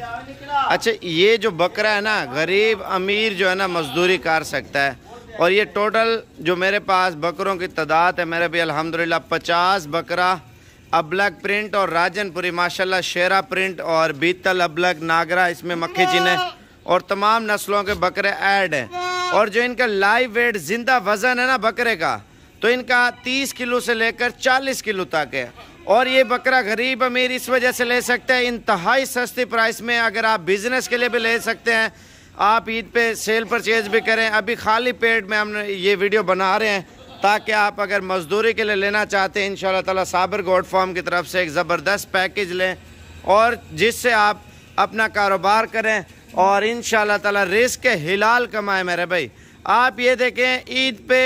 अच्छा ये जो बकरा है ना गरीब अमीर जो है ना मजदूरी कर सकता है और ये टोटल जो मेरे पास बकरों की तादाद है मेरे भी अल्हम्दुलिल्लाह पचास बकरा अबलग प्रिंट और राजनपुरी माशाल्लाह शेरा प्रिंट और बीतल अबलग नागरा इसमें मक्खी चिन्ह और तमाम नस्लों के बकरे ऐड हैं और जो इनका लाइव वेट ज़िंदा वज़न है ना बकरे का तो इनका 30 किलो से लेकर 40 किलो तक है और ये बकरा गरीब अमीर इस वजह से ले सकते हैं इंतहाई सस्ती प्राइस में अगर आप बिज़नेस के लिए भी ले सकते हैं आप ईद पे सेल परचेज भी करें अभी खाली पेट में हम ये वीडियो बना रहे हैं ताकि आप अगर मजदूरी के लिए लेना चाहते हैं इन ताला साबर गोड फॉर्म की तरफ से एक ज़बरदस्त पैकेज लें और जिससे आप अपना कारोबार करें और इन ताला रिस्क के हिलाल कमाए मेरे भाई आप ये देखें ईद पे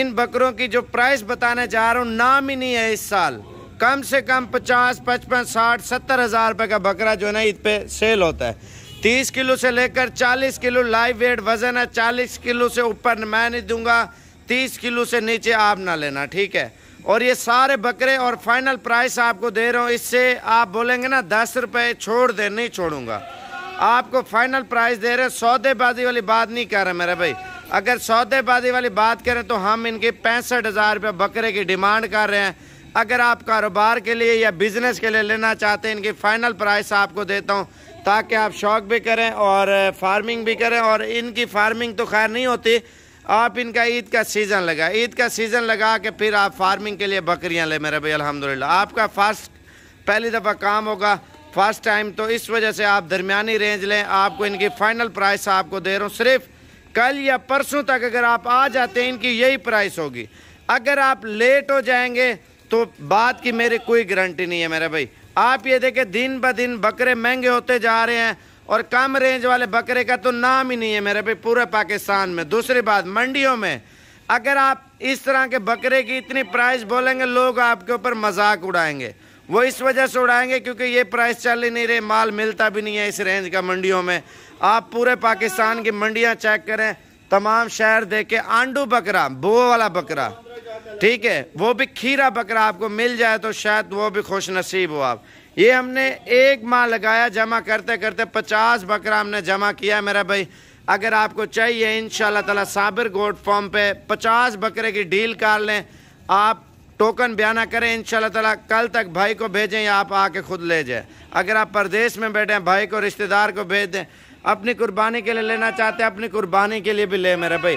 इन बकरों की जो प्राइस बताने जा रहा हूँ नाम ही नहीं है इस साल कम से कम पचास पचपन साठ सत्तर हज़ार रुपये का बकरा जो है ना ईद पे सेल होता है तीस किलो से लेकर चालीस किलो लाइव वेट वजन है चालीस किलो से ऊपर मैं नहीं दूंगा तीस किलो से नीचे आप ना लेना ठीक है और ये सारे बकरे और फाइनल प्राइस आपको दे रहा हूँ इससे आप बोलेंगे ना दस रुपये छोड़ दे नहीं छोड़ूंगा आपको फाइनल प्राइस दे रहे हैं सौदेबाजी वाली बात नहीं कर रहे मेरे भाई अगर सौदेबाजी वाली बात करें तो हम इनके पैंसठ हज़ार रुपये बकरे की डिमांड कर रहे हैं अगर आप कारोबार के लिए या बिज़नेस के लिए लेना चाहते हैं इनकी फ़ाइनल प्राइस आपको देता हूँ ताकि आप शौक भी करें और फार्मिंग भी करें और इनकी फार्मिंग तो खैर नहीं होती आप इनका ईद का सीज़न लगा ईद का सीज़न लगा के फिर आप फार्मिंग के लिए बकरियां ले मेरे भाई अलहमदिल्ला आपका फर्स्ट पहली दफ़ा काम होगा फर्स्ट टाइम तो इस वजह से आप दरमिया रेंज लें आपको इनकी फ़ाइनल प्राइस आपको दे रहा हूँ सिर्फ कल या परसों तक अगर आप आ जाते हैं इनकी यही प्राइस होगी अगर आप लेट हो जाएंगे तो बात की मेरी कोई गारंटी नहीं है मेरा भाई आप ये देखें दिन ब दिन बकरे महंगे होते जा रहे हैं और कम रेंज वाले बकरे का तो नाम ही नहीं है मेरे भाई पूरे पाकिस्तान में दूसरी बात मंडियों में अगर आप इस तरह के बकरे की इतनी प्राइस बोलेंगे लोग आपके ऊपर मजाक उड़ाएंगे वो इस वजह से उड़ाएंगे क्योंकि ये प्राइस चल ही नहीं रहे माल मिलता भी नहीं है इस रेंज का मंडियों में आप पूरे पाकिस्तान की मंडियाँ चेक करें तमाम शहर देखें आंडू बकरा बो वाला बकरा ठीक है वो भी खीरा बकरा आपको मिल जाए तो शायद वो भी खुश नसीब हो आप ये हमने एक माह लगाया जमा करते करते पचास बकरा हमने जमा किया मेरा भाई अगर आपको चाहिए इन ताला साबिर गोड फॉर्म पे पचास बकरे की डील कर लें आप टोकन बयाना करें इन ताला कल तक भाई को भेजें या आप आके खुद ले जाएं अगर आप प्रदेश में बैठे हैं भाई को रिश्तेदार को भेज दें अपनी कुर्बानी के लिए लेना चाहते हैं अपनी कुर्बानी के लिए भी ले मेरा भाई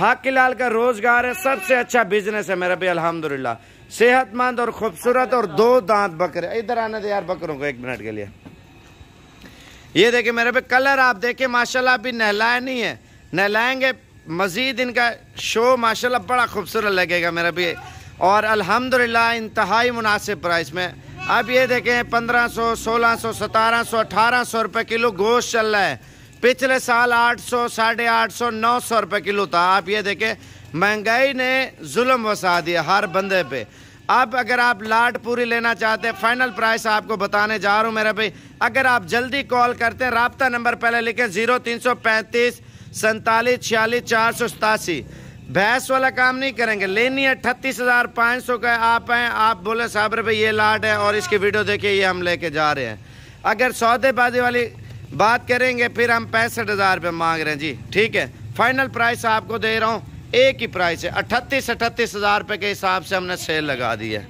लाल का रोजगार है सबसे अच्छा बिजनेस है मेरा भी अलहमदुल्ला सेहतमंद और खूबसूरत और दो दांत बकरे इधर आने दे यार बकरों को एक मिनट के लिए ये देखिए मेरे पे कलर आप देखिए माशाल्लाह अभी नहलाया नहीं है नहलाएंगे मज़ीद इनका शो माशाल्लाह बड़ा खूबसूरत लगेगा मेरा भी और अल्हम्दुलिल्लाह इंतहाई मुनासिब प्राइस में अब ये देखें पंद्रह सौ सोलह सौ सतारह सौ अठारह सौ रुपये किलो गोश्त चल रहा है पिछले साल 800 साढ़े आठ सौ नौ सौ रुपये किलो था आप ये देखें महंगाई ने जुल्म वसा दिया हर बंदे पे अब अगर आप लाट पूरी लेना चाहते हैं फाइनल प्राइस आपको बताने जा रहा हूँ मेरा भाई अगर आप जल्दी कॉल करते हैं रबता नंबर पहले लिखें जीरो तीन सौ पैंतीस सैंतालीस छियालीस चार सौ सतासी भैंस वाला काम नहीं करेंगे लेनी है अट्ठतीस हज़ार पाँच सौ का आप हैं आप बोले साहब भाई ये लाट है और इसकी वीडियो देखिए ये हम लेके जा रहे हैं अगर सौदेबाजी वाली बात करेंगे फिर हम पैंसठ हज़ार रुपये मांग रहे हैं जी ठीक है फाइनल प्राइस आपको दे रहा हूँ एक ही प्राइस है अट्ठतीस अट्ठतीस हज़ार रुपये के हिसाब से हमने सेल लगा दी है